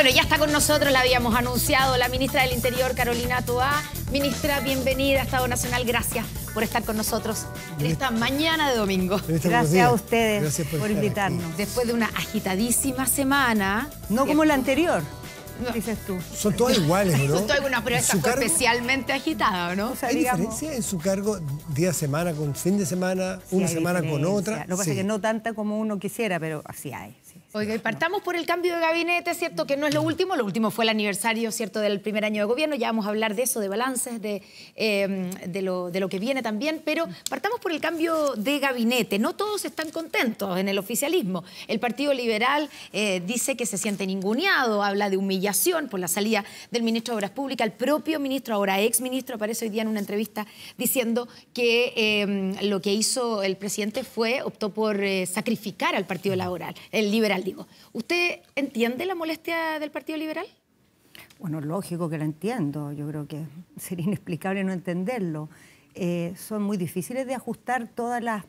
Bueno, ya está con nosotros, la habíamos anunciado, la ministra del Interior, Carolina Toá. Ministra, bienvenida a Estado Nacional. Gracias por estar con nosotros en esta mañana de domingo. Este gracias a ustedes por, invitarnos. Después de una agitadísima semana. No como la anterior. dices tú. Son todas iguales, ¿no? Son todas algunas, pero especialmente agitada, ¿no? O sea, ¿Hay diferencia en su cargo día semana con fin de semana, una semana con otra? Lo que pasa es que no tanta como uno quisiera, pero así hay. Oiga, y partamos por el cambio de gabinete, ¿cierto? Que no es lo último, lo último fue el aniversario, ¿cierto?, del primer año de gobierno, ya vamos a hablar de eso, de balances, de, em, de, lo, de lo que viene también, pero partamos por el cambio de gabinete. No todos están contentos en el oficialismo. El Partido Liberal eh, dice que se siente ninguneado, habla de humillación por la salida del ministro de Obras Públicas, el propio ministro, ahora ex ministro, aparece hoy día en una entrevista diciendo que em, lo que hizo el presidente fue, optó por eh, sacrificar al Partido Laboral, el liberal ¿Usted entiende la molestia del Partido Liberal? Bueno, lógico que la entiendo, yo creo que sería inexplicable no entenderlo. Eh, son muy difíciles de ajustar todas las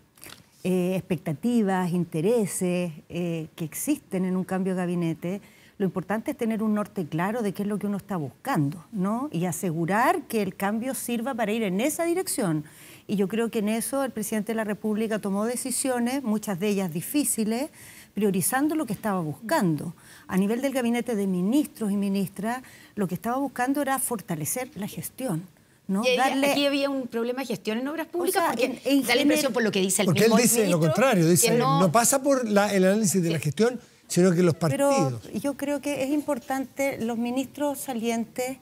eh, expectativas, intereses eh, que existen en un cambio de gabinete. Lo importante es tener un norte claro de qué es lo que uno está buscando, ¿no? Y asegurar que el cambio sirva para ir en esa dirección. Y yo creo que en eso el presidente de la República tomó decisiones, muchas de ellas difíciles, priorizando lo que estaba buscando. A nivel del gabinete de ministros y ministras, lo que estaba buscando era fortalecer la gestión. ¿no? Y Aquí había un problema de gestión en obras públicas porque la impresión por lo que dice el porque él dice lo contrario, dice, no... pasa por el análisis de la gestión, sino que los partidos. Pero yo creo que es importante los ministros salientes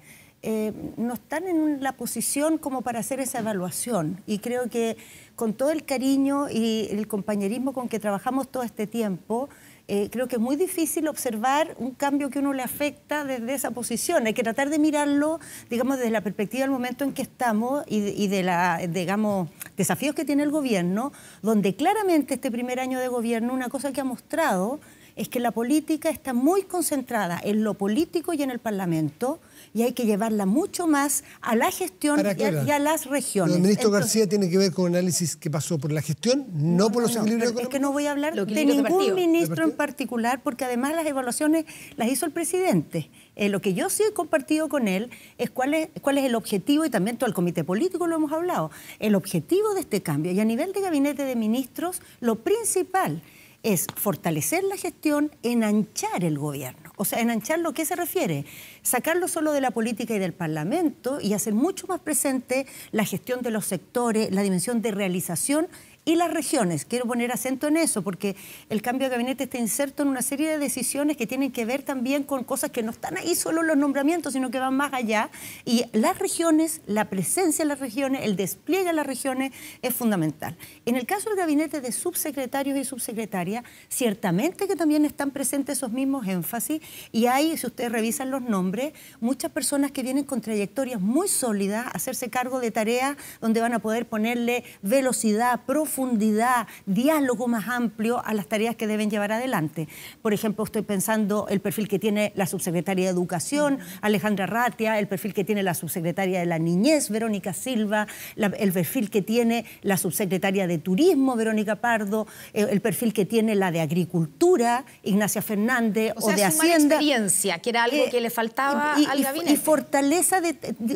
eh, no están en la posición como para hacer esa evaluación. Y creo que con todo el cariño y el compañerismo con que trabajamos todo este tiempo, eh, creo que es muy difícil observar un cambio que uno le afecta desde esa posición. Hay que tratar de mirarlo, digamos, desde la perspectiva del momento en que estamos y, de, los digamos, desafíos que tiene el gobierno, donde claramente este primer año de gobierno, una cosa que ha mostrado es que la política está muy concentrada en lo político y en el Parlamento y hay que llevarla mucho más a la gestión y a, las regiones. ¿El ministro García tiene que ver con análisis que pasó por la gestión, no, por los equilibrios económicos. Es que no voy a hablar de ningún ministro en particular, porque además las evaluaciones las hizo el presidente. Eh, lo que yo sí he compartido con él es cuál, es cuál es el objetivo, y también todo el comité político lo hemos hablado, el objetivo de este cambio. Y a nivel de gabinete de ministros, lo principal es fortalecer la gestión, enanchar el gobierno. O sea, enanchar lo que se refiere, sacarlo solo de la política y del Parlamento y hacer mucho más presente la gestión de los sectores, la dimensión de realización y las regiones. Quiero poner acento en eso porque el cambio de gabinete está inserto en una serie de decisiones que tienen que ver también con cosas que no están ahí solo los nombramientos, sino que van más allá. Y las regiones, la presencia en las regiones, el despliegue de las regiones es fundamental. En el caso del gabinete de subsecretarios y subsecretarias, ciertamente que también están presentes esos mismos énfasis y hay, si ustedes revisan los nombres, muchas personas que vienen con trayectorias muy sólidas, a hacerse cargo de tareas donde van a poder ponerle velocidad, profundidad, profundidad, diálogo más amplio a las tareas que deben llevar adelante. Por ejemplo, estoy pensando el perfil que tiene la subsecretaria de Educación, Alejandra Ratia, el perfil que tiene la subsecretaria de la Niñez, Verónica Silva, el perfil que tiene la subsecretaria de Turismo, Verónica Pardo, eh, el perfil que tiene la de Agricultura, Ignacia Fernández, o, o sea, de Hacienda. experiencia, que era algo eh, que le faltaba y, al gabinete. Y fortaleza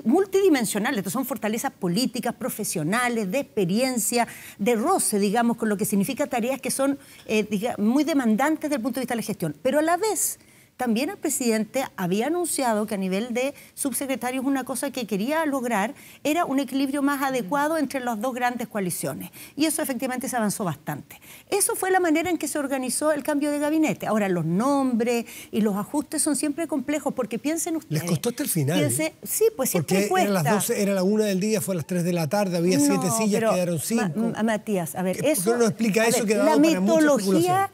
multidimensional, Esto son fortalezas políticas, profesionales, de experiencia, de rol digamos, con lo que significa tareas que son eh, muy demandantes desde el punto de vista de la gestión. Pero a la vez también el presidente había anunciado que a nivel de subsecretarios una cosa que quería lograr era un equilibrio más adecuado entre las dos grandes coaliciones. Y eso efectivamente se avanzó bastante. Eso fue la manera en que se organizó el cambio de gabinete. Ahora, los nombres y los ajustes son siempre complejos porque piensen ustedes. Les costó hasta el final. sí, pues siempre porque Era, las era la una del día, fue a las tres de la tarde, había siete sillas, quedaron cinco. Matías, a ver, eso. no explica eso que La mitología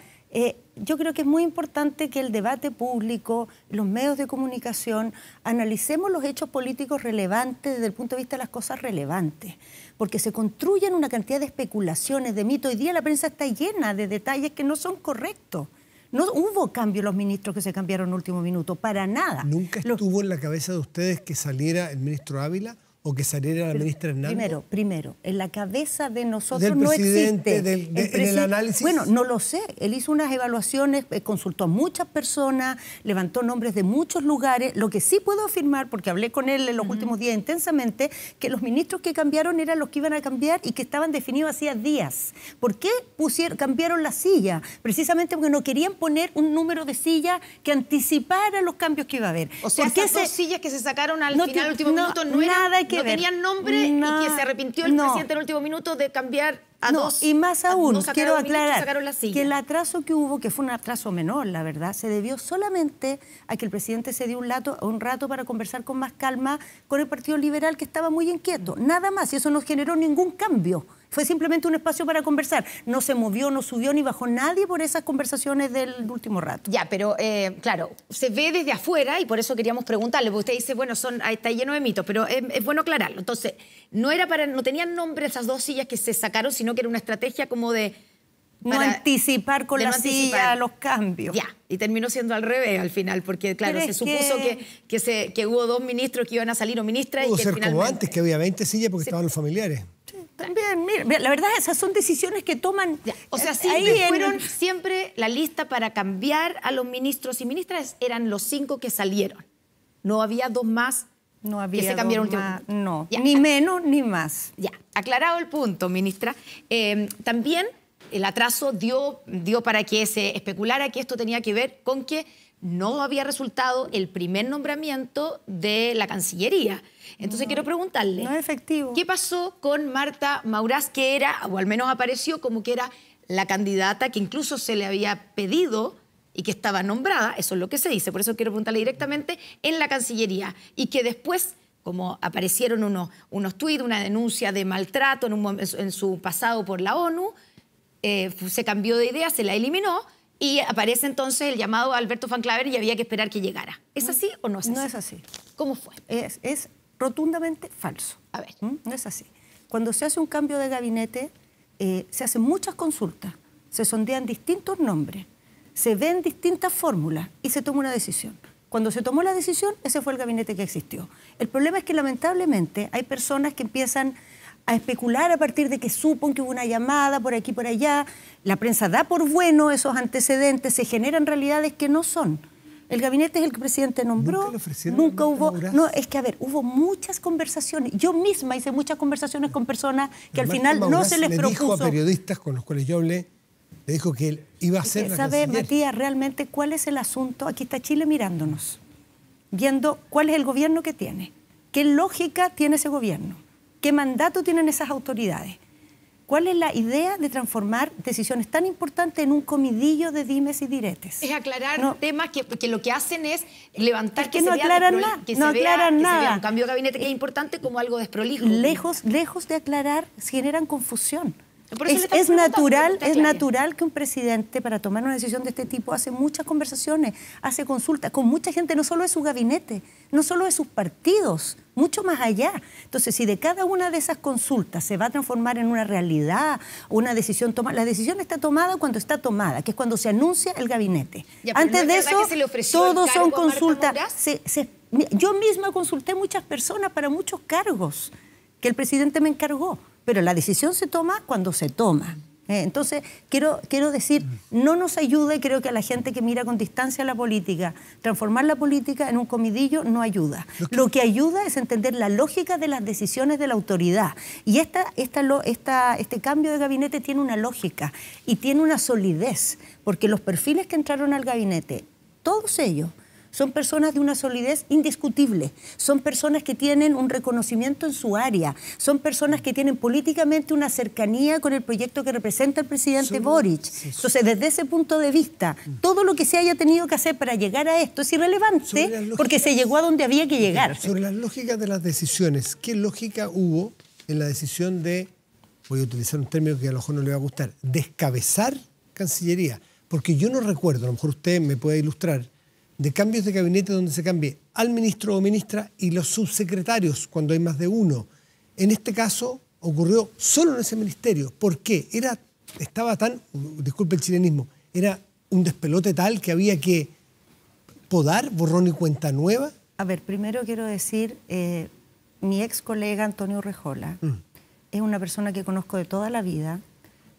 yo creo que es muy importante que el debate público, los medios de comunicación, analicemos los hechos políticos relevantes desde el punto de vista de las cosas relevantes, porque se construyen una cantidad de especulaciones, de mitos. Hoy día la prensa está llena de detalles que no son correctos. No hubo cambio en los ministros que se cambiaron en último minuto, para nada. ¿Nunca estuvo en la cabeza de ustedes que saliera el ministro Ávila? o que saliera la ministra Hernández? Primero, primero, en la cabeza de nosotros no existe. en el análisis. Bueno, no lo sé. Él hizo unas evaluaciones, eh, consultó a muchas personas, levantó nombres de muchos lugares. Lo que sí puedo afirmar, porque hablé con él en los últimos días intensamente, que los ministros que cambiaron eran los que iban a cambiar y que estaban definidos hacía días. ¿Por qué pusieron, cambiaron la silla? Precisamente porque no querían poner un número de sillas que anticipara los cambios que iba a haber. O sea, esas sillas que se sacaron al final, último minuto, no nada eran, que que tenían nombre y que se arrepintió el presidente en el último minuto de cambiar a dos, Y más aún, quiero aclarar que el atraso que hubo, que fue un atraso menor, la verdad, se debió solamente a que el presidente se dio un, rato, un rato para conversar con más calma con el Partido Liberal, que estaba muy inquieto. Nada más, y eso no generó ningún cambio. Fue simplemente un espacio para conversar. No se movió, no subió ni bajó nadie por esas conversaciones del último rato. Ya, pero eh, claro, se ve desde afuera y por eso queríamos preguntarle, porque usted dice, bueno, son, está lleno de mitos, pero es, bueno aclararlo. Entonces, no, era para, no tenían nombre esas dos sillas que se sacaron, sino que era una estrategia como de... anticipar con la silla los cambios. Ya, y terminó siendo al revés al final, porque claro, se supuso que... Que, se, que, hubo dos ministros que iban a salir o ministras. y que ser como antes, que había 20 sillas porque estaban los familiares. También, la verdad, esas son decisiones que toman. o sea, eh, sí, fueron siempre la lista para cambiar a los ministros y ministras, eran los cinco que salieron. No había dos más no que se cambiaron No, ni menos ni más. Ya, aclarado el punto, ministra. Em, también el atraso dio, dio para que se especulara que esto tenía que ver con que no había resultado el primer nombramiento de la Cancillería. Entonces quiero preguntarle. ¿Qué pasó con Marta Maurás, que era, o al menos apareció como que era la candidata que incluso se le había pedido y que estaba nombrada, eso es lo que se dice, por eso quiero preguntarle directamente, en la Cancillería, y que después como aparecieron unos, unos tuits, una denuncia de maltrato en, su pasado por la ONU, eh, se cambió de idea, se la eliminó, y aparece entonces el llamado a Alberto Fanclaver y había que esperar que llegara. ¿Es así o no es así? No es así. ¿Cómo fue? Es, es rotundamente falso. A ver. ¿Mm? No es así. Cuando se hace un cambio de gabinete, eh, se hacen muchas consultas, se sondean distintos nombres, se ven distintas fórmulas y se toma una decisión. Cuando se tomó la decisión, ese fue el gabinete que existió. El problema es que lamentablemente hay personas que empiezan a especular a partir de que supon que hubo una llamada por aquí, por allá. La prensa da por bueno esos antecedentes, se generan realidades que no son. El gabinete es el que el presidente nombró. Nunca, ofrecieron, hubo. No, es que a ver, hubo muchas conversaciones. Yo misma hice muchas conversaciones con personas que al final no se les le Dijo a periodistas con los cuales yo hablé, le dijo que él iba a ser. ¿Sabe, Matías, realmente cuál es el asunto? Aquí está Chile mirándonos, viendo cuál es el gobierno que tiene, qué lógica tiene ese gobierno, qué mandato tienen esas autoridades. ¿Cuál es la idea de transformar decisiones tan importantes en un comidillo de dimes y diretes? Es aclarar temas que, lo que hacen es levantar que, no aclaran nada, que no aclaran nada. un cambio de gabinete que es eh, importante como algo desprolijo. Lejos, lejos de aclarar, generan confusión. Es, natural, es natural que un presidente para tomar una decisión de este tipo hace muchas conversaciones, hace consultas con mucha gente, no solo de su gabinete, no solo de sus partidos, mucho más allá. Entonces, si de cada una de esas consultas se va a transformar en una realidad, una decisión tomada, la decisión está tomada cuando está tomada, que es cuando se anuncia el gabinete. Antes de eso, todos son consultas. yo misma consulté muchas personas para muchos cargos que el presidente me encargó pero la decisión se toma cuando se toma. ¿eh? Entonces, quiero, quiero decir, no nos ayuda, y creo que a la gente que mira con distancia la política, transformar la política en un comidillo no ayuda. Lo que ayuda es entender la lógica de las decisiones de la autoridad. Y esta, esta, esta, este cambio de gabinete tiene una lógica y tiene una solidez, porque los perfiles que entraron al gabinete, todos ellos, son personas de una solidez indiscutible, son personas que tienen un reconocimiento en su área, son personas que tienen políticamente una cercanía con el proyecto que representa el presidente Boric. Entonces, desde ese punto de vista, mm. todo lo que se haya tenido que hacer para llegar a esto es irrelevante porque se llegó a donde había que llegar. Sobre las lógicas de las decisiones, ¿qué lógica hubo en la decisión de, voy a utilizar un término que a lo mejor no le va a gustar, descabezar Cancillería? Porque yo no recuerdo, a lo mejor usted me puede ilustrar, de cambios de gabinete donde se cambie al ministro o ministra y los subsecretarios, cuando hay más de uno. En este caso ocurrió solo en ese ministerio. ¿Por qué? Era, estaba tan, disculpe el chilenismo, era un despelote tal que había que podar, borrón y cuenta nueva. A ver, primero quiero decir, eh, mi ex colega Antonio Rejola mm. es una persona que conozco de toda la vida.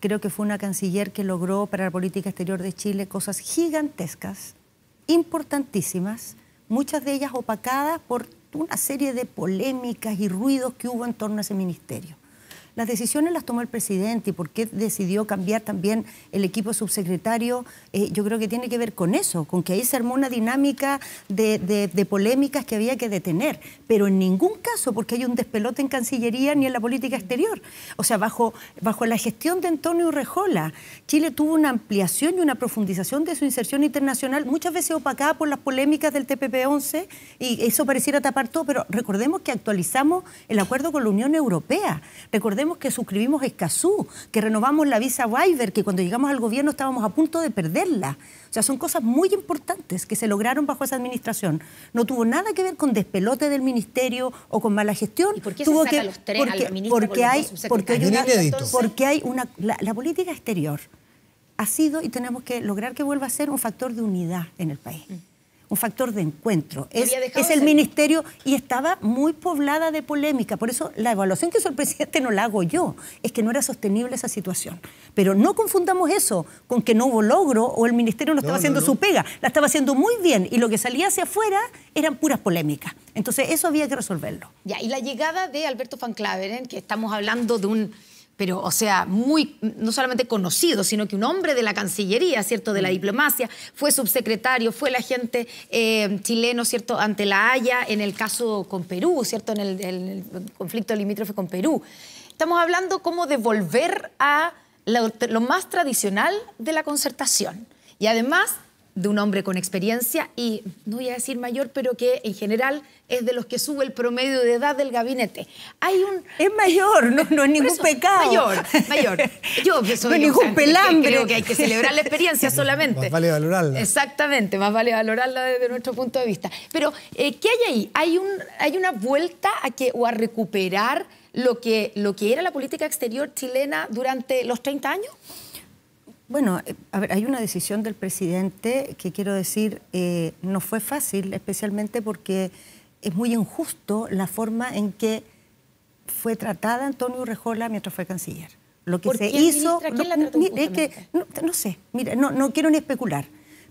Creo que fue una canciller que logró para la política exterior de Chile cosas gigantescas importantísimas, muchas de ellas opacadas por una serie de polémicas y ruidos que hubo en torno a ese ministerio. Las decisiones las tomó el presidente y por qué decidió cambiar también el equipo subsecretario, eh, yo creo que tiene que ver con eso, con que ahí se armó una dinámica de, polémicas que había que detener, pero en ningún caso porque hay un despelote en Cancillería ni en la política exterior. O sea, bajo, bajo la gestión de Antonio Rejola, Chile tuvo una ampliación y una profundización de su inserción internacional, muchas veces opacada por las polémicas del TPP-11 y eso pareciera tapar todo, pero recordemos que actualizamos el acuerdo con la Unión Europea. Recordemos que suscribimos Escazú, que renovamos la visa Waiver, que cuando llegamos al gobierno estábamos a punto de perderla. O sea, son cosas muy importantes que se lograron bajo esa administración. No tuvo nada que ver con despelote del ministerio o con mala gestión. ¿Y por qué tuvo se los tres porque, porque, hay, porque, hay una, la, política exterior ha sido y tenemos que lograr que vuelva a ser un factor de unidad en el país. Mm un factor de encuentro. Es, el ministerio y estaba muy poblada de polémica. Por eso la evaluación que hizo el presidente no la hago yo. Es que no era sostenible esa situación. Pero no confundamos eso con que no hubo logro o el ministerio no estaba haciendo su pega. La estaba haciendo muy bien y lo que salía hacia afuera eran puras polémicas. Entonces eso había que resolverlo. Ya, y la llegada de Alberto Van Claveren, que estamos hablando de un pero, o sea, muy, no solamente conocido, sino que un hombre de la Cancillería, ¿cierto?, de la mm. diplomacia, fue subsecretario, fue el agente eh, chileno, ¿cierto?, ante la Haya en el caso con Perú, ¿cierto?, en el, conflicto limítrofe con Perú. Estamos hablando como de volver a lo, lo más tradicional de la concertación. Y además de un hombre con experiencia y, no voy a decir mayor, pero que en general es de los que sube el promedio de edad del gabinete. Hay un... Es mayor, no, no es ningún pecado. Mayor, mayor. Yo que soy no ningún un, pelambre. Creo que hay que celebrar la experiencia solamente. Más vale valorarla. Exactamente, más vale valorarla desde nuestro punto de vista. Pero, eh, ¿qué hay ahí? ¿Hay, un, ¿Hay una vuelta a que, o a recuperar lo que, lo que era la política exterior chilena durante los 30 años? Bueno, eh, ver, hay una decisión del presidente que quiero decir eh, no fue fácil, especialmente porque es muy injusto la forma en que fue tratada Antonio Urrejola mientras fue canciller. Lo que se hizo, no, no, sé, no, quiero ni especular,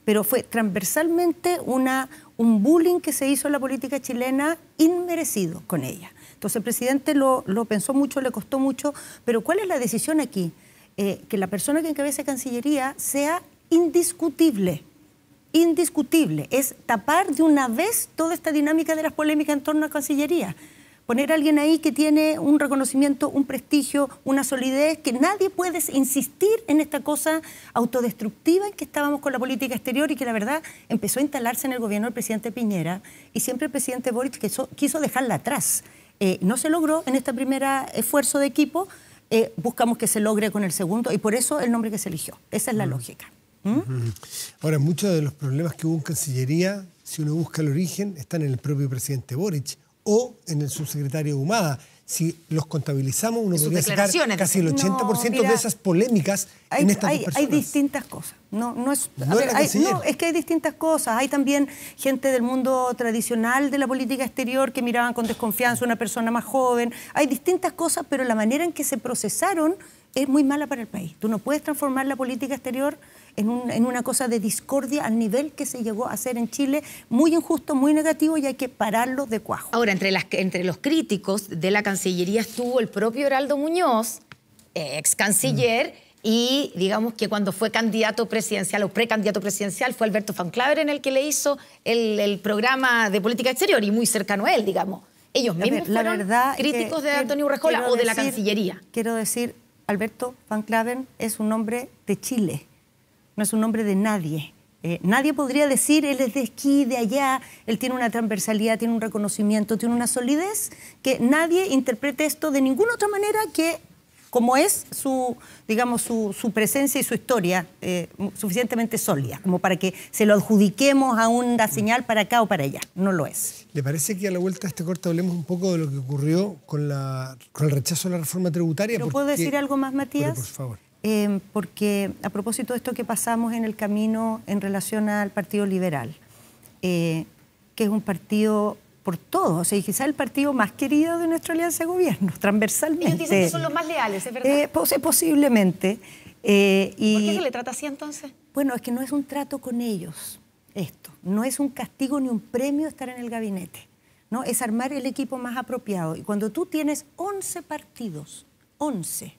pero fue transversalmente un bullying que se hizo en la política chilena inmerecido con ella. Entonces el presidente lo pensó mucho, le costó mucho, pero ¿cuál es la decisión aquí? Eh, que la persona que encabece Cancillería sea indiscutible. Indiscutible. Es tapar de una vez toda esta dinámica de las polémicas en torno a Cancillería. Poner a alguien ahí que tiene un reconocimiento, un prestigio, una solidez, que nadie puede insistir en esta cosa autodestructiva en que estábamos con la política exterior y que la verdad empezó a instalarse en el gobierno del presidente Piñera y siempre el presidente Boric quiso, quiso dejarla atrás. Eh, no se logró en este primer eh, esfuerzo de equipo, eh, buscamos que se logre con el segundo y por eso el nombre que se eligió. Esa es la lógica. ¿Mm? Ahora, muchos de los problemas que hubo en Cancillería, si uno busca el origen, están en el propio presidente Boric o en el subsecretario Humada si los contabilizamos, uno podría sacar casi el 80% de esas polémicas en estas hay, hay distintas cosas. No, no es, no no, es que hay distintas cosas. Hay también gente del mundo tradicional de la política exterior que miraban con desconfianza a una persona más joven. Hay distintas cosas, pero la manera en que se procesaron es muy mala para el país. Tú no puedes transformar la política exterior en, una cosa de discordia al nivel que se llegó a hacer en Chile, muy injusto, muy negativo y hay que pararlo de cuajo. Ahora, entre, las, entre los críticos de la Cancillería estuvo el propio Heraldo Muñoz, ex canciller. Y digamos que cuando fue candidato presidencial o precandidato presidencial fue Alberto Fanclaver en el que le hizo el, programa de política exterior y muy cercano a él, digamos ellos mismos la verdad críticos de Antonio Urrejola o de la Cancillería. Quiero decir, Alberto Van es un hombre de Chile no es un nombre de nadie. Eh, nadie podría decir, él es de aquí, de allá, él tiene una transversalidad, tiene un reconocimiento, tiene una solidez, que nadie interprete esto de ninguna otra manera que como es su, digamos, su, su presencia y su historia eh, suficientemente sólida, como para que se lo adjudiquemos a una señal para acá o para allá. No lo es. ¿Le parece que a la vuelta de este corte hablemos un poco de lo que ocurrió con, la, el rechazo a la reforma tributaria? ¿Pero puedo decir algo más, Matías? por favor. Em, porque a propósito de esto que pasamos en el camino en relación al Partido Liberal, eh, que es un partido por todos, o sea, y quizá el partido más querido de nuestra alianza de gobierno, transversalmente. Ellos dicen que son los más leales, ¿es verdad? Eh, posiblemente. Eh, ¿Por qué se le trata así entonces? Bueno, es que no es un trato con ellos esto, no es un castigo ni un premio estar en el gabinete, ¿no? es armar el equipo más apropiado. Y cuando tú tienes 11 partidos, 11,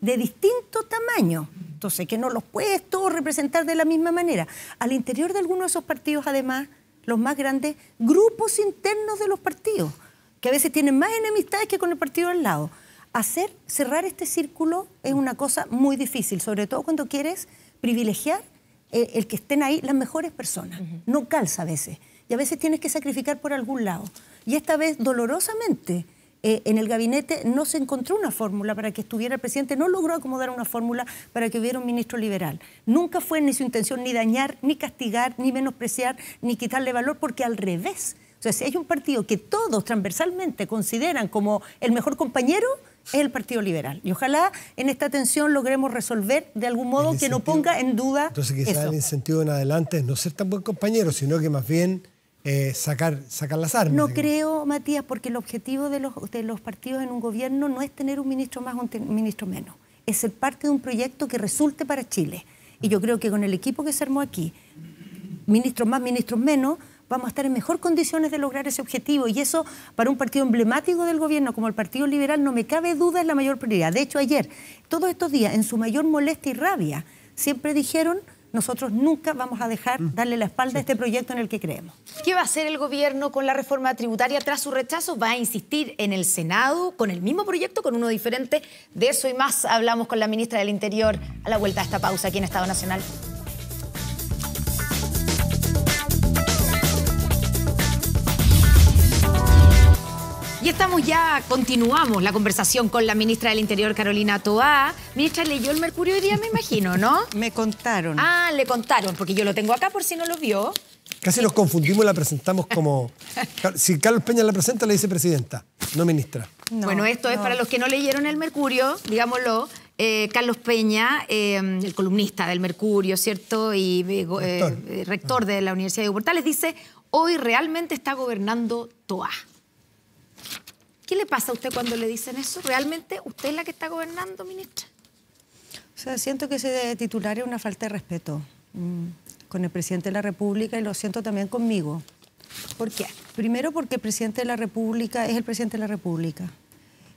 de distinto tamaño. Entonces, que no los puedes todos representar de la misma manera. Al interior de algunos de esos partidos, además, los más grandes, grupos internos de los partidos, que a veces tienen más enemistades que con el partido al lado. Hacer, cerrar este círculo es una cosa muy difícil, sobre todo cuando quieres privilegiar eh, el, que estén ahí las mejores personas. No calza a veces. Y a veces tienes que sacrificar por algún lado. Y esta vez, dolorosamente, eh, en el gabinete no se encontró una fórmula para que estuviera el presidente, no logró acomodar una fórmula para que hubiera un ministro liberal. Nunca fue ni su intención ni dañar, ni castigar, ni menospreciar, ni quitarle valor, porque al revés. O sea, si hay un partido que todos transversalmente consideran como el mejor compañero, es el Partido Liberal. Y ojalá en esta tensión logremos resolver de algún modo que no ponga en duda. Entonces, quizás el incentivo en adelante es no ser tan buen compañero, sino que más bien eh, sacar, sacar las armas. No creo, Matías, porque el objetivo de los, de los partidos en un gobierno no es tener un ministro más o un ministro menos, es ser parte de un proyecto que resulte para Chile. Y yo creo que con el equipo que se armó aquí, ministros más, ministros menos, vamos a estar en mejor condiciones de lograr ese objetivo. Y eso, para un partido emblemático del gobierno como el Partido Liberal, no me cabe duda, es la mayor prioridad. De hecho, ayer, todos estos días, en su mayor molestia y rabia, siempre dijeron nosotros nunca vamos a dejar mm. darle la espalda a este proyecto en el que creemos. ¿Qué va a hacer el gobierno con la reforma tributaria tras su rechazo? ¿Va a insistir en el Senado con el mismo proyecto, con uno diferente? De eso y más hablamos con la ministra del Interior a la vuelta de esta pausa aquí en Estado Nacional. estamos ya, continuamos la conversación con la ministra del Interior, Carolina Toá. Ministra, leyó el Mercurio hoy día, me imagino, ¿no? me contaron. Ah, le contaron, porque yo lo tengo acá por si no lo vio. Casi nos confundimos y la presentamos como... Si Carlos Peña la presenta, le dice presidenta, no ministra. bueno, esto es para los que no leyeron el Mercurio, digámoslo. Eh, Carlos Peña, em, el columnista del Mercurio, ¿cierto? Y eh, eh, rector. de la Universidad de Portales, dice, hoy realmente está gobernando Toa. ¿Qué le pasa a usted cuando le dicen eso? ¿Realmente usted es la que está gobernando, ministra? O sea, siento que ese titular es una falta de respeto mm, con el presidente de la República y lo siento también conmigo. ¿Por qué? Primero porque el presidente de la República es el presidente de la República.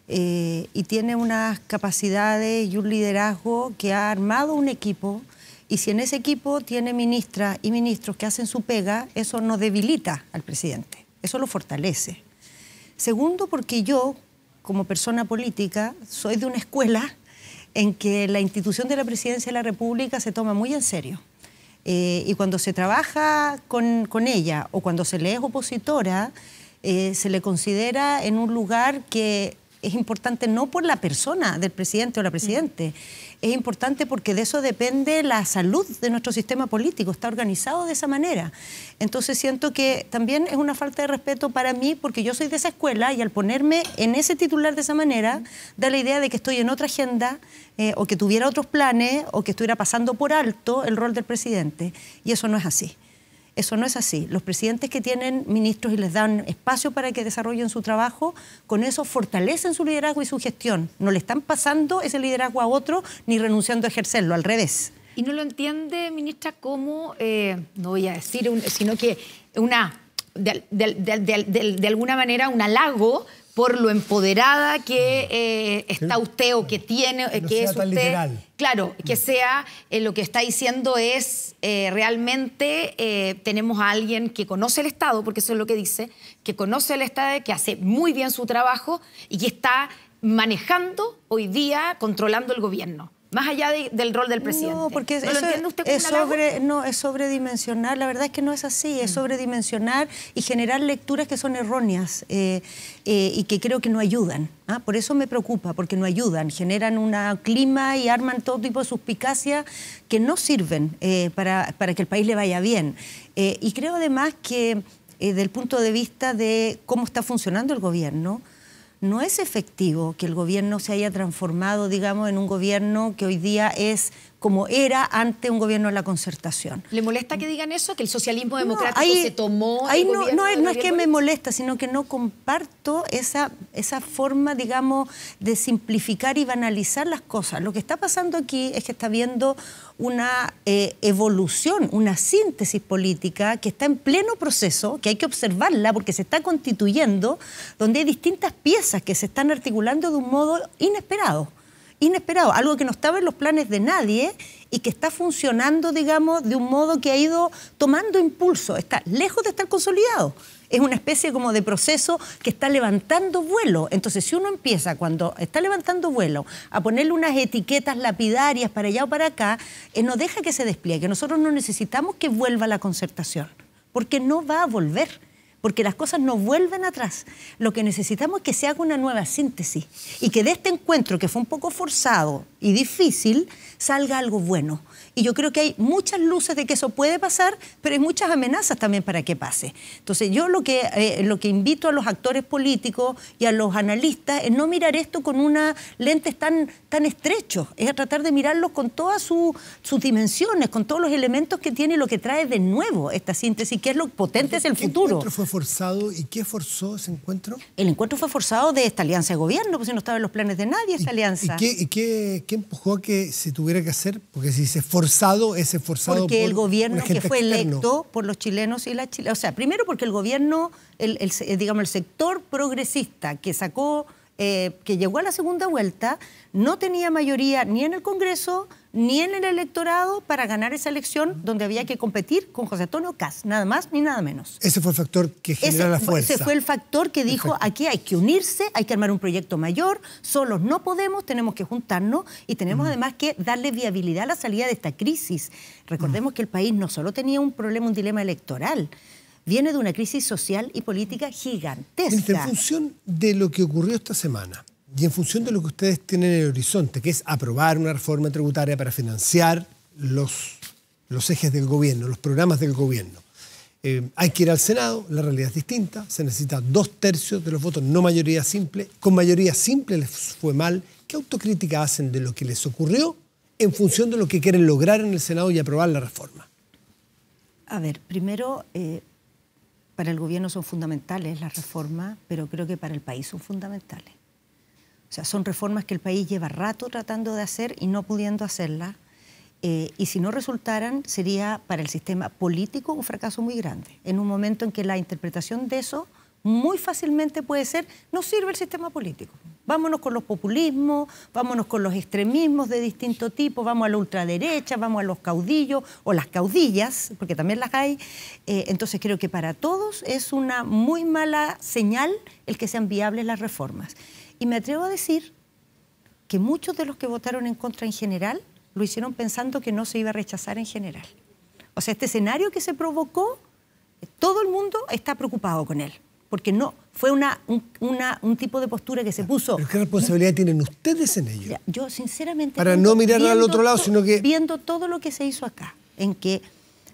Eh, y tiene unas capacidades y un liderazgo que ha armado un equipo y si en ese equipo tiene ministras y ministros que hacen su pega, eso no debilita al presidente, eso lo fortalece. Segundo, porque yo, como persona política, soy de una escuela en que la institución de la presidencia de la República se toma muy en serio. Eh, y cuando se trabaja con, ella o cuando se le es opositora, eh, se le considera en un lugar que es importante no por la persona del presidente o la presidente, es importante porque de eso depende la salud de nuestro sistema político, está organizado de esa manera. Entonces siento que también es una falta de respeto para mí porque yo soy de esa escuela y al ponerme en ese titular de esa manera, da la idea de que estoy en otra agenda eh, o que tuviera otros planes o que estuviera pasando por alto el rol del presidente y eso no es así. Eso no es así. Los presidentes que tienen ministros y les dan espacio para que desarrollen su trabajo, con eso fortalecen su liderazgo y su gestión. No le están pasando ese liderazgo a otro ni renunciando a ejercerlo, al revés. Y no lo entiende, ministra, como, eh, no voy a decir, sino que una de, de, alguna manera un halago por lo empoderada que mm. eh, está usted o que tiene, que, es Claro, que sea mm. eh, lo que está diciendo es eh, realmente tenemos a alguien que conoce el Estado, porque eso es lo que dice, que conoce el Estado, que hace muy bien su trabajo y que está manejando hoy día, controlando el gobierno. Más allá del rol del presidente. No, porque eso usted es sobre, no, es sobredimensionar. La verdad es que no es así. Es mm. sobredimensionar y generar lecturas que son erróneas eh, eh, y que creo que no ayudan. ¿ah? Por eso me preocupa, porque no ayudan. Generan un clima y arman todo tipo de suspicacia que no sirven eh, para, para, que el país le vaya bien. y creo además que desde el punto de vista de cómo está funcionando el gobierno, no es efectivo que el gobierno se haya transformado, digamos, en un gobierno que hoy día es como era ante un gobierno de la concertación. ¿Le molesta que digan eso? ¿Que el socialismo democrático se tomó? no, no, es, que me molesta, sino que no comparto esa, esa forma, digamos, de simplificar y banalizar las cosas. Lo que está pasando aquí es que está habiendo una eh, evolución, una síntesis política que está en pleno proceso, que hay que observarla porque se está constituyendo, donde hay distintas piezas que se están articulando de un modo inesperado inesperado, algo que no estaba en los planes de nadie y que está funcionando, digamos, de un modo que ha ido tomando impulso, está lejos de estar consolidado. Es una especie como de proceso que está levantando vuelo. Entonces, si uno empieza cuando está levantando vuelo a ponerle unas etiquetas lapidarias para allá o para acá, eh, no deja que se despliegue. Nosotros no necesitamos que vuelva la concertación, porque no va a volver porque las cosas no vuelven atrás. Lo que necesitamos es que se haga una nueva síntesis y que de este encuentro, que fue un poco forzado y difícil, salga algo bueno y yo creo que hay muchas luces de que eso puede pasar, pero hay muchas amenazas también para que pase. Entonces yo lo que, eh, lo que invito a los actores políticos y a los analistas es no mirar esto con una lente tan, tan estrechos, es tratar de mirarlo con todas sus dimensiones, con todos los elementos que tiene y lo que trae de nuevo esta síntesis, que es lo potente es el futuro. ¿El encuentro fue forzado y qué forzó ese encuentro? El encuentro fue forzado de esta alianza de gobierno, porque si no estaba en los planes de nadie esa alianza. ¿Y, qué, empujó a que se tuviera que hacer? Porque si se forzó forzado, ese forzado. Porque el gobierno que fue electo por los chilenos y las chilenas. O sea, primero porque el gobierno, el, el, digamos, el sector progresista que sacó, eh, que llegó a la segunda vuelta, no tenía mayoría ni en el Congreso ni en el electorado para ganar esa elección donde había que competir con José Antonio Cas, nada más ni nada menos. Ese fue el factor que generó la fuerza. Ese fue el factor que dijo, aquí hay que unirse, hay que armar un proyecto mayor, solos no podemos, tenemos que juntarnos y tenemos además que darle viabilidad a la salida de esta crisis. Recordemos que el país no solo tenía un problema, un dilema electoral, viene de una crisis social y política gigantesca. En función de lo que ocurrió esta semana, y en función de lo que ustedes tienen en el horizonte, que es aprobar una reforma tributaria para financiar los, ejes del gobierno, los programas del gobierno. Eh, hay que ir al Senado, la realidad es distinta, se necesita dos tercios de los votos, no mayoría simple. Con mayoría simple les fue mal. ¿Qué autocrítica hacen de lo que les ocurrió en función de lo que quieren lograr en el Senado y aprobar la reforma? A ver, primero, eh, para el gobierno son fundamentales las reformas, pero creo que para el país son fundamentales. O sea, son reformas que el país lleva rato tratando de hacer y no pudiendo hacerlas. Eh, y si no resultaran, sería para el sistema político un fracaso muy grande, en un momento en que la interpretación de eso muy fácilmente puede ser, no sirve el sistema político. Vámonos con los populismos, vámonos con los extremismos de distinto tipo, vamos a la ultraderecha, vamos a los caudillos o las caudillas, porque también las hay. Eh, entonces creo que para todos es una muy mala señal el que sean viables las reformas. Y me atrevo a decir que muchos de los que votaron en contra en general lo hicieron pensando que no se iba a rechazar en general. O sea, este escenario que se provocó, todo el mundo está preocupado con él, porque no fue una, un, tipo de postura que se puso. qué responsabilidad tienen ustedes en ello? yo, sinceramente. Para no mirar al otro lado, sino que. Viendo todo lo que se hizo acá, en que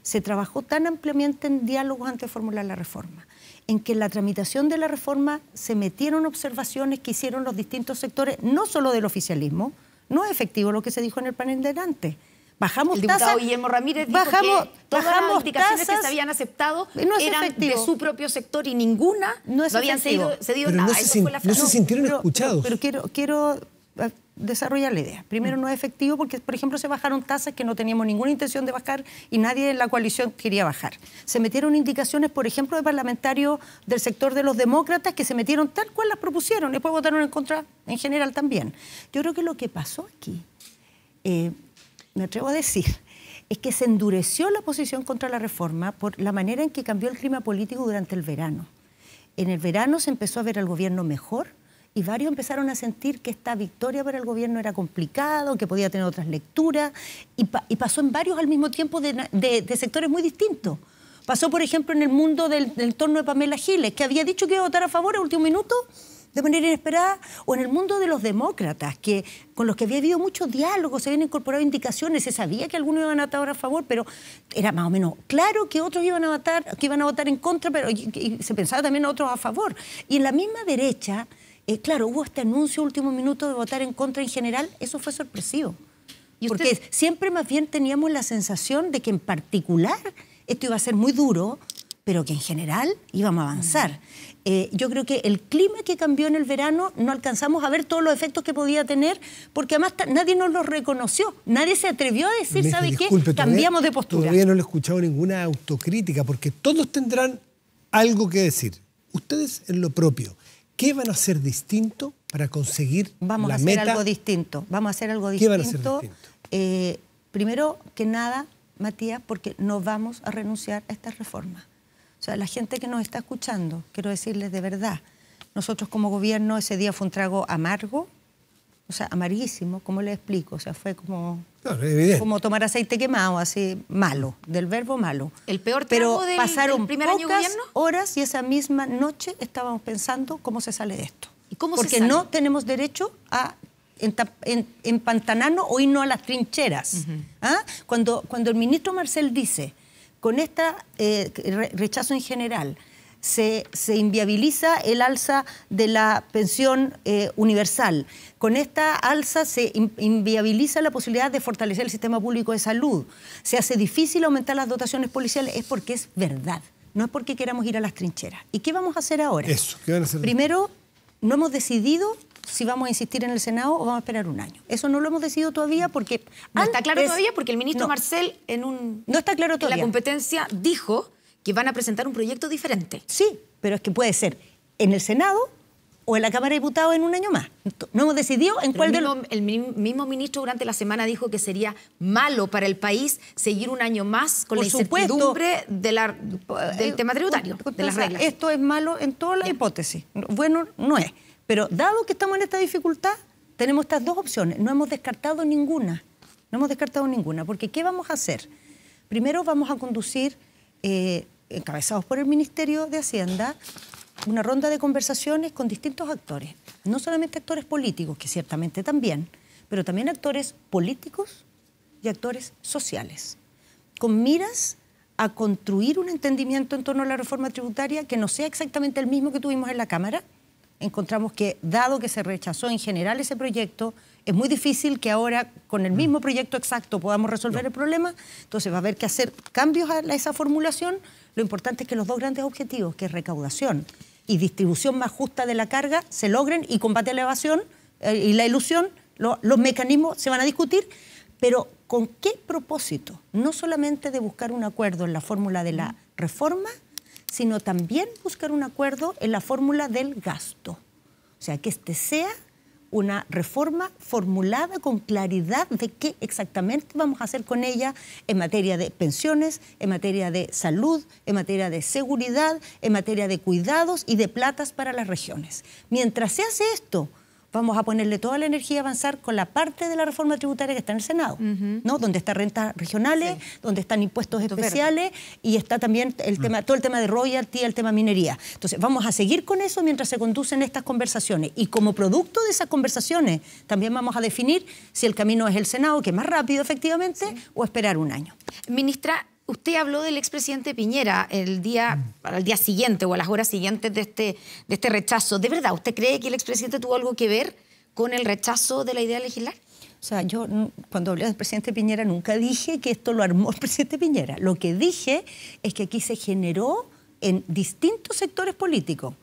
se trabajó tan ampliamente en diálogos antes de formular la reforma en que la tramitación de la reforma se metieron observaciones que hicieron los distintos sectores, no solo del oficialismo, no es efectivo lo que se dijo en el panel delante. Bajamos el diputado Guillermo Ramírez dijo que todas las indicaciones que se habían aceptado eran de su propio sector y ninguna no, habían cedido, pero No se, sintieron escuchados. Pero, quiero, quiero eh, desarrollar la idea. Primero mm. no es efectivo porque, por ejemplo, se bajaron tasas que no teníamos ninguna intención de bajar y nadie en la coalición quería bajar. Se metieron indicaciones, por ejemplo, de parlamentarios del sector de los demócratas que se metieron tal cual las propusieron y después votaron en contra en general también. Yo creo que lo que pasó aquí, eh, me atrevo a decir, es que se endureció la posición contra la reforma por la manera en que cambió el clima político durante el verano. En el verano se empezó a ver al gobierno mejor, y varios empezaron a sentir que esta victoria para el gobierno era complicada, que podía tener otras lecturas, y, pasó en varios al mismo tiempo de, sectores muy distintos. Pasó, por ejemplo, en el mundo del, del entorno de Pamela Giles, que había dicho que iba a votar a favor a último minuto de manera inesperada, o en el mundo de los demócratas, que, con los que había habido mucho diálogo, se habían incorporado indicaciones, se sabía que algunos iban a votar a favor, pero era más o menos claro que otros iban a votar, que iban a votar en contra, pero se pensaba también a otros a favor. Y en la misma derecha eh, claro, hubo este anuncio último minuto de votar en contra en general, eso fue sorpresivo. Porque siempre más bien teníamos la sensación de que en particular esto iba a ser muy duro, pero que en general íbamos a avanzar. Mm. Eh, yo creo que el clima que cambió en el verano no alcanzamos a ver todos los efectos que podía tener, porque además nadie nos lo reconoció, nadie se atrevió a decir, ¿sabe qué? Cambiamos de postura. Todavía no le he escuchado ninguna autocrítica, porque todos tendrán algo que decir, ustedes en lo propio. ¿Qué van a hacer distinto para conseguir Vamos la a hacer algo distinto. Vamos a hacer algo distinto. Eh, primero que nada, Matías, porque no vamos a renunciar a estas reformas. O sea, la gente que nos está escuchando, quiero decirles de verdad, nosotros como gobierno ese día fue un trago amargo, o sea, amarguísimo, ¿cómo le explico? O sea, fue como, como tomar aceite quemado, así, malo, del verbo malo. El peor Pero del, pasaron primer horas y esa misma noche estábamos pensando cómo se sale de esto. ¿Y cómo Porque no tenemos derecho a empantanarnos o irnos a las trincheras. ¿ah? cuando, cuando el ministro Marcel dice, con este rechazo en general, se, inviabiliza el alza de la pensión eh, universal. Con esta alza se inviabiliza la posibilidad de fortalecer el sistema público de salud. Se hace difícil aumentar las dotaciones policiales, es porque es verdad, no es porque queramos ir a las trincheras. ¿Y qué vamos a hacer ahora? Eso, Primero, no hemos decidido si vamos a insistir en el Senado o vamos a esperar un año. Eso no lo hemos decidido todavía porque... No está claro todavía porque el ministro Marcel en un... No está claro todavía. En la competencia dijo que van a presentar un proyecto diferente. Sí, pero es que puede ser en el Senado o en la Cámara de Diputados en un año más. No hemos decidido en cuál de El mismo ministro durante la semana dijo que sería malo para el país seguir un año más con la supuesto, incertidumbre de del eh, tema tributario, de las reglas. Esto es malo en todas las hipótesis. Bueno, no es. Pero dado que estamos en esta dificultad, tenemos estas dos opciones. No hemos descartado ninguna. No hemos descartado ninguna. Porque ¿qué vamos a hacer? Primero vamos a conducir... Eh, encabezados por el Ministerio de Hacienda, una ronda de conversaciones con distintos actores, no solamente actores políticos, que ciertamente también, pero también actores políticos y actores sociales, con miras a construir un entendimiento en torno a la reforma tributaria que no sea exactamente el mismo que tuvimos en la Cámara. Encontramos que, dado que se rechazó en general ese proyecto, es muy difícil que ahora con el mm. mismo proyecto exacto podamos resolver el problema, entonces va a haber que hacer cambios a esa formulación. Lo importante es que los dos grandes objetivos, que es recaudación y distribución más justa de la carga, se logren y combate a la evasión eh, y la ilusión, los mecanismos se van a discutir, pero ¿con qué propósito? No solamente de buscar un acuerdo en la fórmula de la mm. reforma, sino también buscar un acuerdo en la fórmula del gasto. O sea, que este sea una reforma formulada con claridad de qué exactamente vamos a hacer con ella en materia de pensiones, en materia de salud, en materia de seguridad, en materia de cuidados y de platas para las regiones. Mientras se hace esto, vamos a ponerle toda la energía a avanzar con la parte de la reforma tributaria que está en el Senado, ¿no? Donde están rentas regionales, donde están impuestos especiales y está también el tema, mm. todo el tema de royalty, el tema minería. Entonces, vamos a seguir con eso mientras se conducen estas conversaciones y como producto de esas conversaciones también vamos a definir si el camino es el Senado, que es más rápido efectivamente, o esperar un año. Ministra, Usted habló del expresidente Piñera el día, al día siguiente o a las horas siguientes de este, de este rechazo. ¿De verdad usted cree que el expresidente tuvo algo que ver con el rechazo de la idea de legislar? O sea, yo cuando hablé del presidente Piñera nunca dije que esto lo armó el presidente Piñera. Lo que dije es que aquí se generó en distintos sectores políticos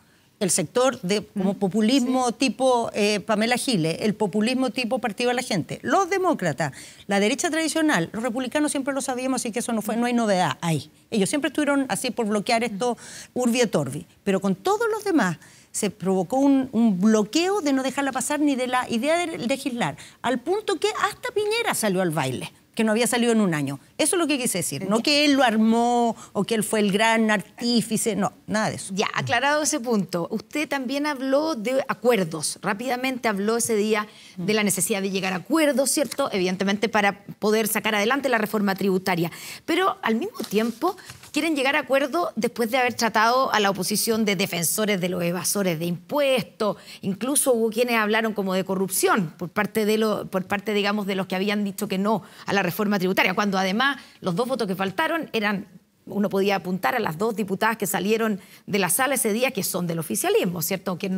el sector de populismo tipo eh, Pamela Giles, el populismo tipo Partido de la Gente, los demócratas, la derecha tradicional, los republicanos siempre lo sabíamos, así que eso no fue, no hay novedad ahí. Ellos siempre estuvieron así por bloquear esto urbi et orbi, pero con todos los demás se provocó un, un, bloqueo de no dejarla pasar ni de la idea de legislar, al punto que hasta Piñera salió al baile que no había salido en un año. Eso es lo que quise decir. No que él lo armó o que él fue el gran artífice, no, nada de eso. Ya, aclarado ese punto. Usted también habló de acuerdos. Rápidamente habló ese día de la necesidad de llegar a acuerdos, ¿cierto? Evidentemente para poder sacar adelante la reforma tributaria. Pero al mismo tiempo quieren llegar a acuerdo después de haber tratado a la oposición de defensores de los evasores de impuestos, incluso hubo quienes hablaron como de corrupción por parte, de por parte, digamos, de los que habían dicho que no a la reforma tributaria, cuando además los dos votos que faltaron eran uno podía apuntar a las dos diputadas que salieron de la sala ese día, que son del oficialismo, ¿cierto? Que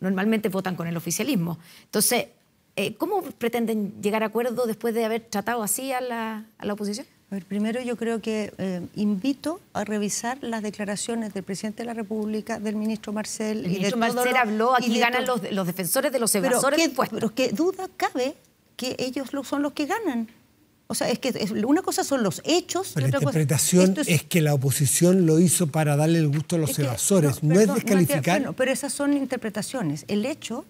normalmente votan con el oficialismo. Entonces, eh, ¿cómo pretenden llegar a acuerdo después de haber tratado así a la oposición? primero yo creo que eh, invito a revisar las declaraciones del presidente de la República, del ministro Marcel. El y de Marcel habló, aquí ganan los, defensores de los evasores pero qué, Pero qué duda cabe que ellos son los que ganan. O sea, es que una cosa son los hechos. y otra la interpretación es... que la oposición lo hizo para darle el gusto a los evasores, no, es descalificar. pero esas son interpretaciones. El hecho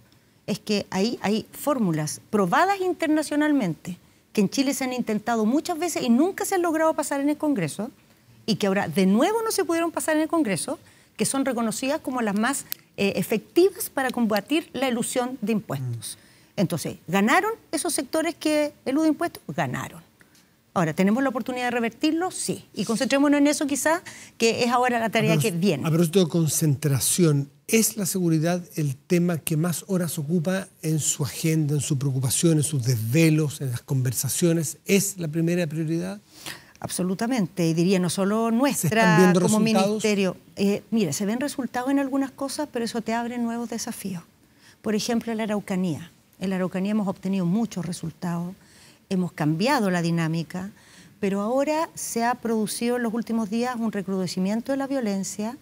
es que ahí hay fórmulas probadas internacionalmente que en Chile se han intentado muchas veces y nunca se han logrado pasar en el Congreso, y que ahora de nuevo no se pudieron pasar en el Congreso, que son reconocidas como las más eh, efectivas para combatir la elusión de impuestos. Mm. Entonces, ¿ganaron esos sectores que eluden impuestos? Ganaron. Ahora, ¿tenemos la oportunidad de revertirlo? Sí. Y concentrémonos en eso quizás, que es ahora la tarea que viene. A propósito de concentración, ¿es la seguridad el tema que más horas ocupa en su agenda, en sus preocupaciones, en sus desvelos, en las conversaciones? ¿Es la primera prioridad? Absolutamente, y diría no solo nuestra como ministerio. Eh, mira, se ven resultados en algunas cosas, pero eso te abre nuevos desafíos. Por ejemplo, la Araucanía. En la Araucanía hemos obtenido muchos resultados hemos cambiado la dinámica, pero ahora se ha producido en los últimos días un recrudecimiento de la violencia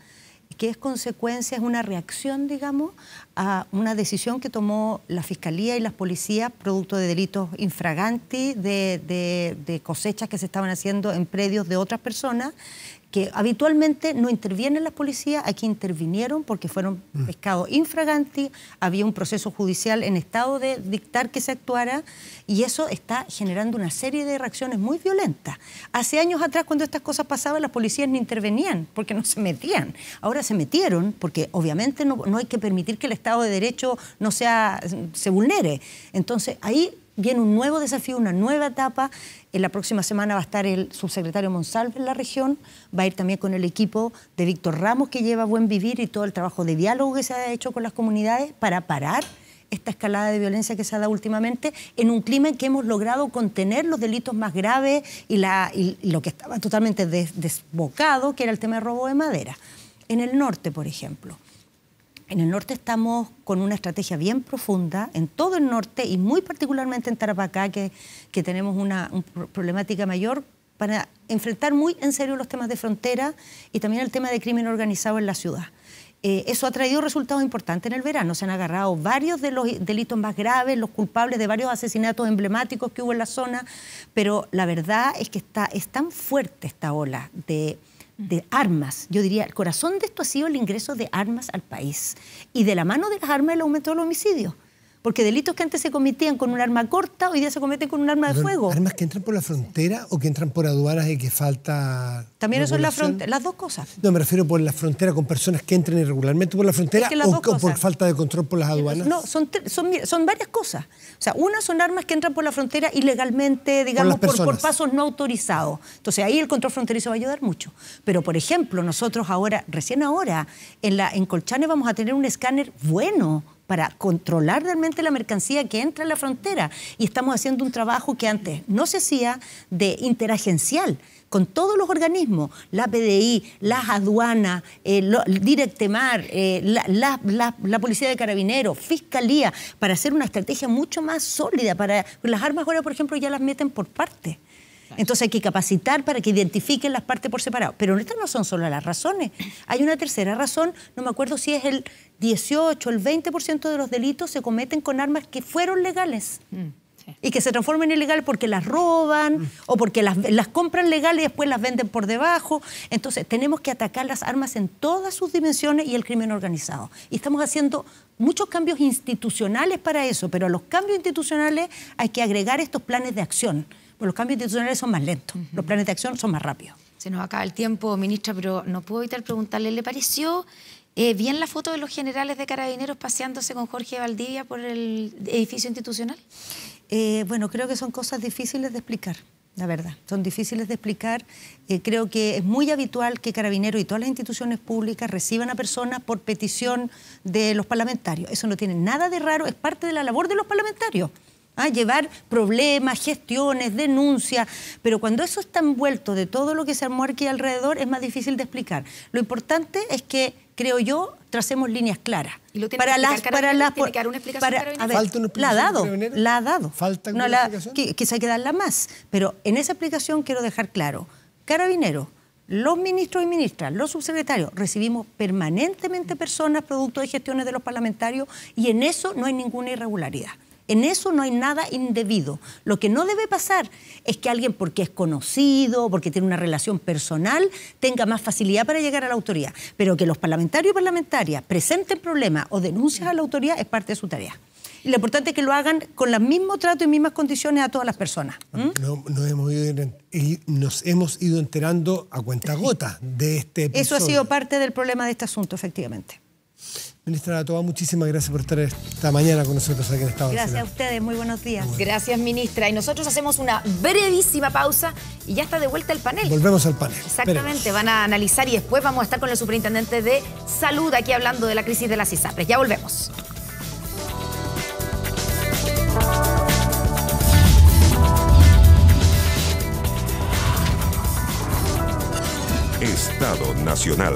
que es consecuencia, es una reacción, digamos, a una decisión que tomó la Fiscalía y las policías producto de delitos infraganti, de, cosechas que se estaban haciendo en predios de otras personas, que habitualmente no intervienen las policías, aquí intervinieron porque fueron mm. pescados infraganti, había un proceso judicial en estado de dictar que se actuara y eso está generando una serie de reacciones muy violentas. Hace años atrás cuando estas cosas pasaban las policías no intervenían porque no se metían, ahora se metieron porque obviamente no, hay que permitir que el Estado de Derecho no sea, se vulnere. Entonces, ahí viene un nuevo desafío, una nueva etapa. En la próxima semana va a estar el subsecretario Monsalve en la región, va a ir también con el equipo de Víctor Ramos, que lleva Buen Vivir y todo el trabajo de diálogo que se ha hecho con las comunidades para parar esta escalada de violencia que se ha dado últimamente en un clima en que hemos logrado contener los delitos más graves y, lo que estaba totalmente desbocado, que era el tema de robo de madera. En el norte, por ejemplo. En el norte estamos con una estrategia bien profunda, en todo el norte y muy particularmente en Tarapacá, que, que tenemos una, problemática mayor para enfrentar muy en serio los temas de frontera y también el tema de crimen organizado en la ciudad. Eh, eso ha traído resultados importantes en el verano. Se han agarrado varios de los delitos más graves, los culpables de varios asesinatos emblemáticos que hubo en la zona, pero la verdad es que está, es tan fuerte esta ola de de armas. Yo diría, el corazón de esto ha sido el ingreso de armas al país y de la mano de las armas el aumento del homicidio. Porque delitos que antes se cometían con un arma corta, hoy día se cometen con un arma de fuego. Armas que entran por la frontera o que entran por aduanas y que falta. También eso es la frontera, las dos cosas. No, me refiero por la frontera con personas que entran irregularmente por la frontera o, por falta de control por las aduanas. No, son, son, varias cosas. O sea, una son armas que entran por la frontera ilegalmente, digamos, por, por pasos no autorizados. Entonces ahí el control fronterizo va a ayudar mucho. Pero, por ejemplo, nosotros ahora, recién ahora, en, la, en Colchane vamos a tener un escáner bueno para controlar realmente la mercancía que entra en la frontera. Y estamos haciendo un trabajo que antes no se hacía de interagencial con todos los organismos, la PDI, las aduanas, el eh, Directemar, eh, la, Policía de Carabineros, Fiscalía, para hacer una estrategia mucho más sólida. Para, las armas ahora, por ejemplo, ya las meten por parte. Entonces hay que capacitar para que identifiquen las partes por separado. Pero estas no son solo las razones. Hay una tercera razón, no me acuerdo si es el 18, el 20% de los delitos se cometen con armas que fueron legales. Mm, y que se transforman en ilegales porque las roban mm. o porque las, las compran legales y después las venden por debajo. Entonces, tenemos que atacar las armas en todas sus dimensiones y el crimen organizado. Y estamos haciendo muchos cambios institucionales para eso, pero a los cambios institucionales hay que agregar estos planes de acción pues los cambios institucionales son más lentos, los planes de acción son más rápidos. Se nos acaba el tiempo, ministra, pero no puedo evitar preguntarle, ¿le pareció eh, bien la foto de los generales de carabineros paseándose con Jorge Valdivia por el edificio institucional? Eh, bueno, creo que son cosas difíciles de explicar la verdad. Son difíciles de explicar. Eh, creo que es muy habitual que Carabineros y todas las instituciones públicas reciban a personas por petición de los parlamentarios. Eso no tiene nada de raro, es parte de la labor de los parlamentarios llevar problemas, gestiones, denuncias, pero cuando eso está envuelto de todo lo que se armó aquí alrededor es más difícil de explicar. Lo importante es que, creo yo, tracemos líneas claras. ¿Y lo que las, para una explicación para, la ha dado, la ha dado. ¿Falta explicación? Quizá hay que darla más, pero en esa explicación quiero dejar claro, Carabineros, los ministros y ministras, los subsecretarios, recibimos permanentemente personas producto de gestiones de los parlamentarios y en eso no hay ninguna irregularidad. En eso no hay nada indebido. Lo que no debe pasar es que alguien porque es conocido, porque tiene una relación personal, tenga más facilidad para llegar a la autoridad. Pero que los parlamentarios y parlamentarias presenten problemas o denuncias a la autoridad es parte de su tarea. Y lo importante es que lo hagan con el mismo trato y mismas condiciones a todas las personas. hemos ido, y nos hemos ido enterando a gota de este episodio. Eso ha sido parte del problema de este asunto, efectivamente. Ministra toda muchísimas gracias por estar esta mañana con nosotros aquí en Estados Unidos. Gracias a ustedes, muy buenos días. Gracias, ministra. Y nosotros hacemos una brevísima pausa y ya está de vuelta el panel. Volvemos al panel. Exactamente, van a analizar y después vamos a estar con el superintendente de salud aquí hablando de la crisis de las ISAPRES. Ya volvemos. Estado Nacional.